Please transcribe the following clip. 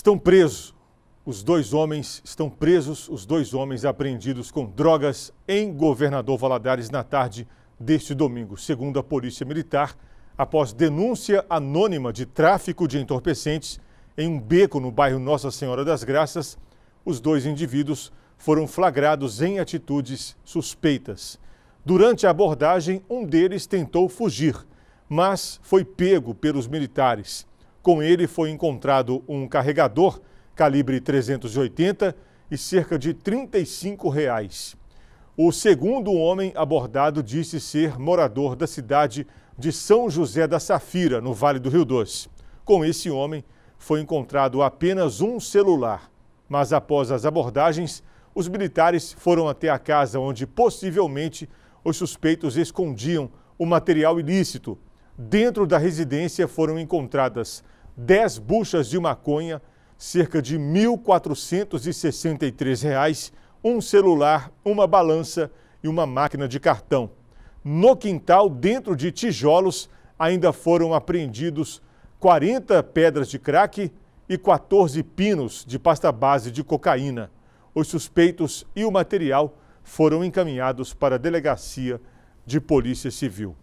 Estão presos. Os dois homens estão presos, os dois homens apreendidos com drogas em Governador Valadares na tarde deste domingo, segundo a Polícia Militar, após denúncia anônima de tráfico de entorpecentes em um beco no bairro Nossa Senhora das Graças, os dois indivíduos foram flagrados em atitudes suspeitas. Durante a abordagem, um deles tentou fugir, mas foi pego pelos militares. Com ele foi encontrado um carregador calibre 380 e cerca de 35 reais. O segundo homem abordado disse ser morador da cidade de São José da Safira, no Vale do Rio Doce. Com esse homem foi encontrado apenas um celular, mas após as abordagens, os militares foram até a casa onde possivelmente os suspeitos escondiam o material ilícito Dentro da residência foram encontradas 10 buchas de maconha, cerca de R$ reais, um celular, uma balança e uma máquina de cartão. No quintal, dentro de tijolos, ainda foram apreendidos 40 pedras de crack e 14 pinos de pasta base de cocaína. Os suspeitos e o material foram encaminhados para a delegacia de Polícia Civil.